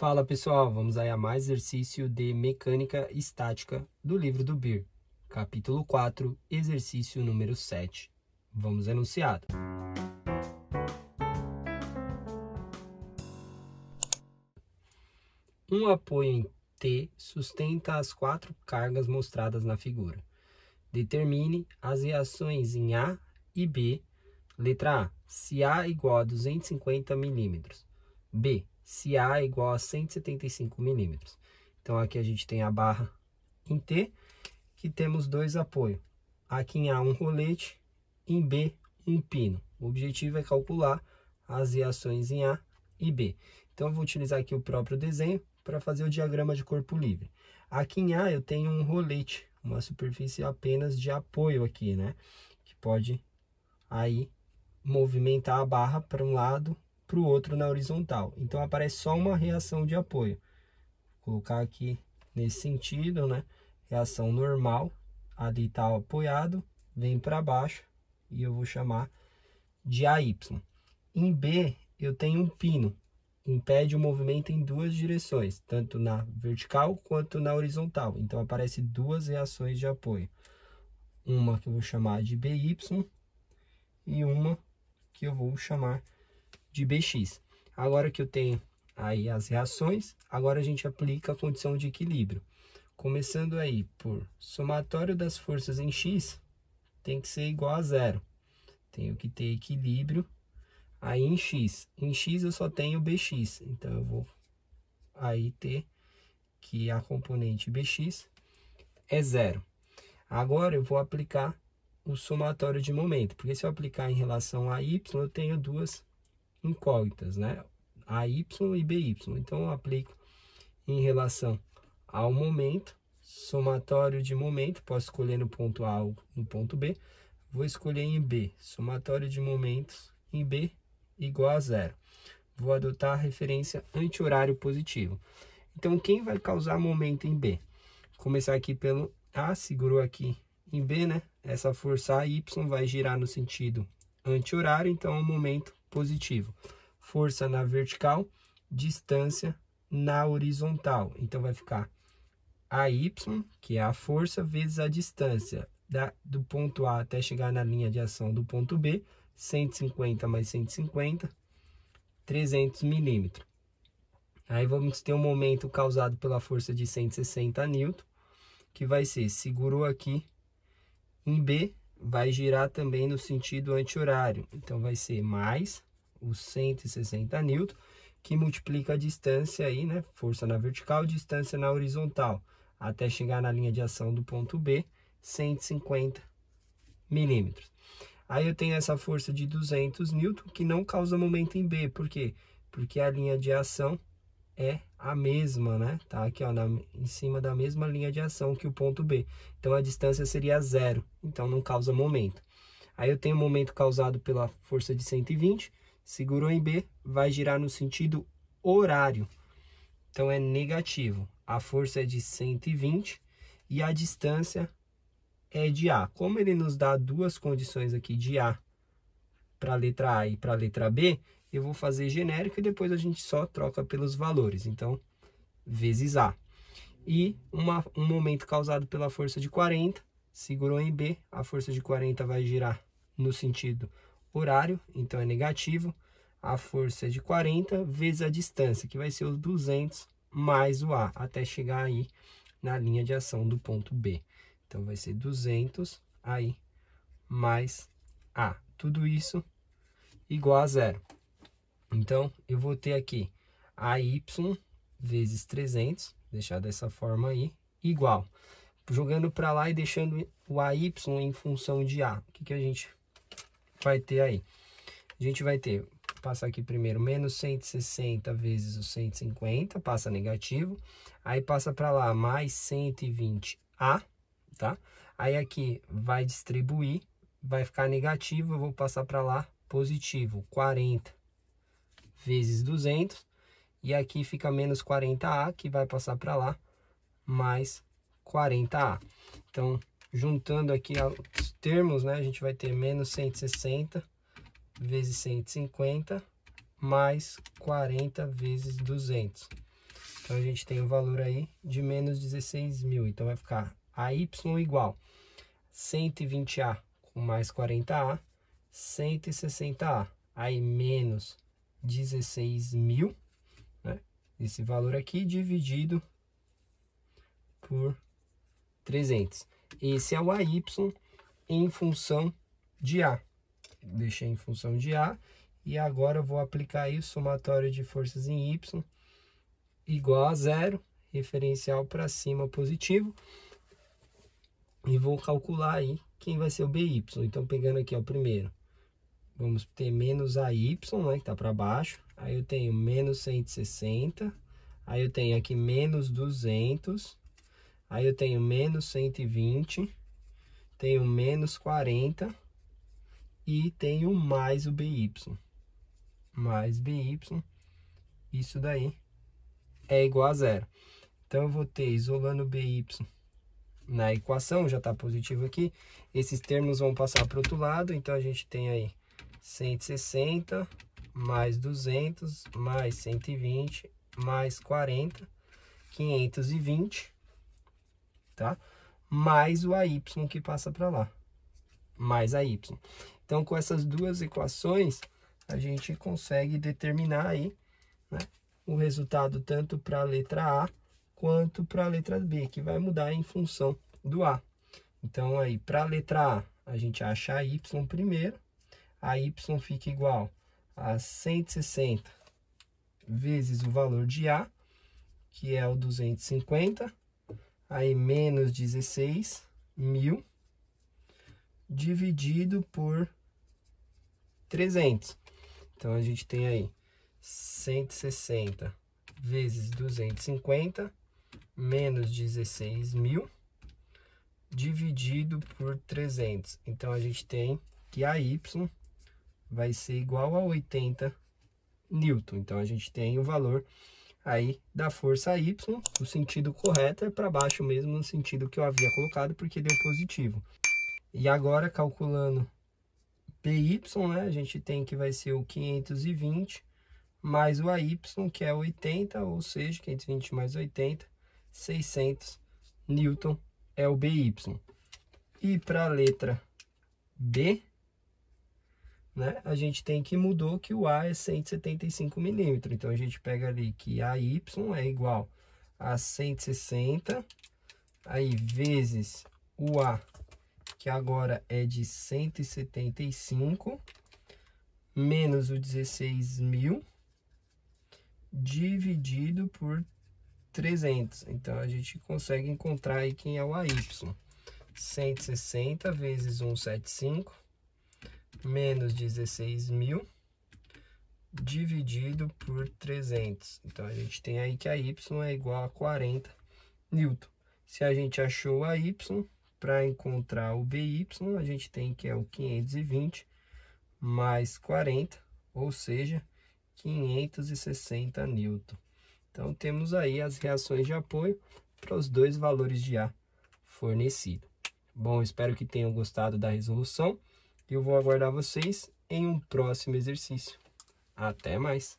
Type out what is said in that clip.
Fala pessoal, vamos aí a mais exercício de mecânica estática do livro do BIR, capítulo 4, exercício número 7. Vamos enunciado. Um apoio em T sustenta as quatro cargas mostradas na figura. Determine as reações em A e B. Letra A, se A igual a 250 milímetros. B, se A é igual a 175 milímetros. Então aqui a gente tem a barra em T, que temos dois apoios. Aqui em A um rolete, em B um pino. O objetivo é calcular as reações em A e B. Então eu vou utilizar aqui o próprio desenho para fazer o diagrama de corpo livre. Aqui em A eu tenho um rolete, uma superfície apenas de apoio aqui, né? Que pode aí movimentar a barra para um lado para o outro na horizontal. Então aparece só uma reação de apoio. Vou colocar aqui nesse sentido, né? Reação normal, ali está apoiado, vem para baixo e eu vou chamar de AY. Em B, eu tenho um pino, impede o movimento em duas direções, tanto na vertical quanto na horizontal. Então aparece duas reações de apoio. Uma que eu vou chamar de BY e uma que eu vou chamar de de BX. Agora que eu tenho aí as reações, agora a gente aplica a condição de equilíbrio. Começando aí por somatório das forças em X tem que ser igual a zero. Tenho que ter equilíbrio aí em X. Em X eu só tenho BX, então eu vou aí ter que a componente BX é zero. Agora eu vou aplicar o somatório de momento, porque se eu aplicar em relação a Y, eu tenho duas incógnitas, né? y e BY. Então eu aplico em relação ao momento, somatório de momento, posso escolher no ponto A ou no ponto B, vou escolher em B, somatório de momentos em B igual a zero. Vou adotar a referência anti-horário positivo. Então, quem vai causar momento em B? começar aqui pelo A, segurou aqui em B, né? Essa força y vai girar no sentido anti-horário, então o é momento positivo. Força na vertical, distância na horizontal. Então, vai ficar AY, que é a força, vezes a distância da, do ponto A até chegar na linha de ação do ponto B, 150 mais 150, 300 milímetros. Aí vamos ter um momento causado pela força de 160 N, que vai ser segurou aqui em B, vai girar também no sentido anti-horário. Então, vai ser mais os 160 N, que multiplica a distância aí, né? Força na vertical, distância na horizontal, até chegar na linha de ação do ponto B, 150 milímetros. Aí eu tenho essa força de 200 N, que não causa momento em B, por quê? Porque a linha de ação é a mesma, né? Tá aqui, ó, na, em cima da mesma linha de ação que o ponto B. Então, a distância seria zero, então não causa momento. Aí eu tenho momento causado pela força de 120, segurou em B, vai girar no sentido horário. Então, é negativo. A força é de 120 e a distância é de A. Como ele nos dá duas condições aqui de A para a letra A e para a letra B, eu vou fazer genérico e depois a gente só troca pelos valores. Então, vezes A. E uma, um momento causado pela força de 40, segurou em B, a força de 40 vai girar no sentido horário, então é negativo. A força de 40 vezes a distância, que vai ser os 200 mais o A, até chegar aí na linha de ação do ponto B. Então, vai ser 200 aí mais A. Tudo isso igual a zero. Então, eu vou ter aqui AY vezes 300, deixar dessa forma aí, igual. Jogando para lá e deixando o AY em função de A. O que, que a gente vai ter aí? A gente vai ter, passar aqui primeiro, menos 160 vezes o 150, passa negativo. Aí passa para lá, mais 120A, tá? Aí aqui vai distribuir, vai ficar negativo, eu vou passar para lá positivo, 40 vezes 200. E aqui fica menos 40A, que vai passar para lá, mais 40A. Então, juntando aqui os termos, né, a gente vai ter menos 160 vezes 150, mais 40 vezes 200. Então, a gente tem o um valor aí de menos 16 mil. Então, vai ficar a y igual 120A com mais 40A, 160A. Aí, menos 16 mil, né? esse valor aqui dividido por 300. Esse é o AY em função de A. Deixei em função de A e agora vou aplicar aí o somatório de forças em Y igual a zero, referencial para cima positivo. E vou calcular aí quem vai ser o BY. Então, pegando aqui ó, o primeiro, Vamos ter menos AY, né, que tá para baixo. Aí eu tenho menos 160. Aí eu tenho aqui menos 200. Aí eu tenho menos 120. Tenho menos 40. E tenho mais o BY. Mais BY. Isso daí é igual a zero. Então eu vou ter isolando BY na equação, já está positivo aqui. Esses termos vão passar para o outro lado, então a gente tem aí 160 mais 200 mais 120 mais 40, 520, tá? Mais o AY que passa para lá, mais AY. Então, com essas duas equações, a gente consegue determinar aí né, o resultado tanto para a letra A quanto para a letra B, que vai mudar em função do A. Então, aí, para a letra A, a gente acha Y primeiro, a y fica igual a 160 vezes o valor de A, que é o 250, aí menos 16 mil, dividido por 300. Então, a gente tem aí 160 vezes 250, menos 16 mil, dividido por 300. Então, a gente tem que a y vai ser igual a 80 newton. Então, a gente tem o valor aí da força Y, o sentido correto é para baixo mesmo, no sentido que eu havia colocado, porque deu positivo. E agora, calculando PY, né, a gente tem que vai ser o 520 mais o AY, que é 80, ou seja, 520 mais 80, 600 newton é o BY. E para a letra B, né? A gente tem que mudou que o A é 175 milímetros. Então a gente pega ali que AY é igual a 160, aí vezes o A, que agora é de 175, menos o 16 mil, dividido por 300. Então a gente consegue encontrar aí quem é o AY. 160 vezes 175 menos 16 mil dividido por 300. Então, a gente tem aí que a Y é igual a 40 newton. Se a gente achou a Y, para encontrar o BY, a gente tem que é o 520 mais 40, ou seja, 560 newton. Então, temos aí as reações de apoio para os dois valores de A fornecido. Bom, espero que tenham gostado da resolução eu vou aguardar vocês em um próximo exercício. Até mais!